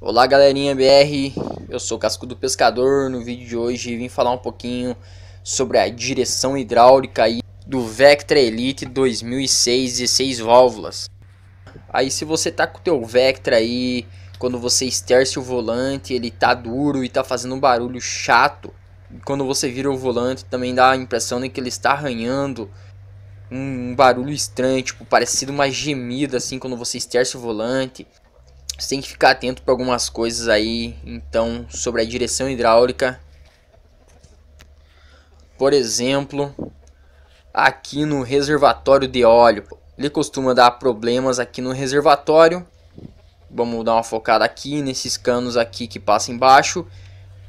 Olá galerinha BR, eu sou o do Pescador, no vídeo de hoje vim falar um pouquinho sobre a direção hidráulica aí do Vectra Elite 2006 e 6 válvulas. Aí se você tá com o teu Vectra aí, quando você esterce o volante, ele tá duro e tá fazendo um barulho chato. Quando você vira o volante também dá a impressão de que ele está arranhando um, barulho estranho, tipo parecido uma gemida assim quando você esterce o volante. Você tem que ficar atento para algumas coisas aí, então, sobre a direção hidráulica. Por exemplo, aqui no reservatório de óleo. Ele costuma dar problemas aqui no reservatório. Vamos dar uma focada aqui nesses canos aqui que passa embaixo.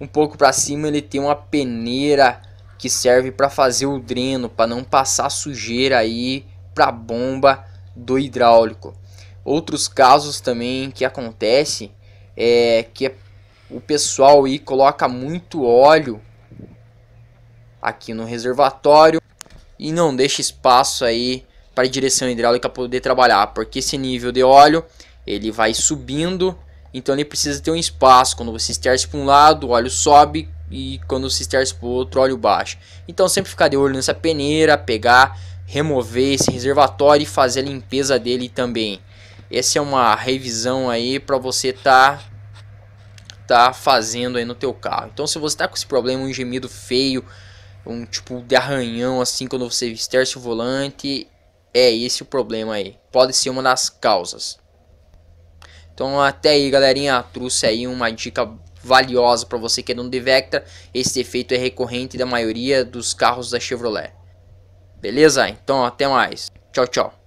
Um pouco para cima ele tem uma peneira que serve para fazer o dreno, para não passar sujeira aí para a bomba do hidráulico. Outros casos também que acontece é que é, o pessoal aí coloca muito óleo aqui no reservatório e não deixa espaço aí para a direção hidráulica poder trabalhar, porque esse nível de óleo ele vai subindo, então ele precisa ter um espaço. Quando você esterce para um lado, o óleo sobe e quando você esterce para o outro, o óleo baixa. Então sempre ficar de olho nessa peneira, pegar, remover esse reservatório e fazer a limpeza dele também. Essa é uma revisão aí para você tá tá fazendo aí no teu carro. Então, se você tá com esse problema, um gemido feio, um tipo de arranhão assim quando você esterce o volante, é esse o problema aí. Pode ser uma das causas. Então, até aí, galerinha, trouxe aí uma dica valiosa para você que é dono de Vectra. Esse defeito é recorrente da maioria dos carros da Chevrolet. Beleza? Então, até mais. Tchau, tchau.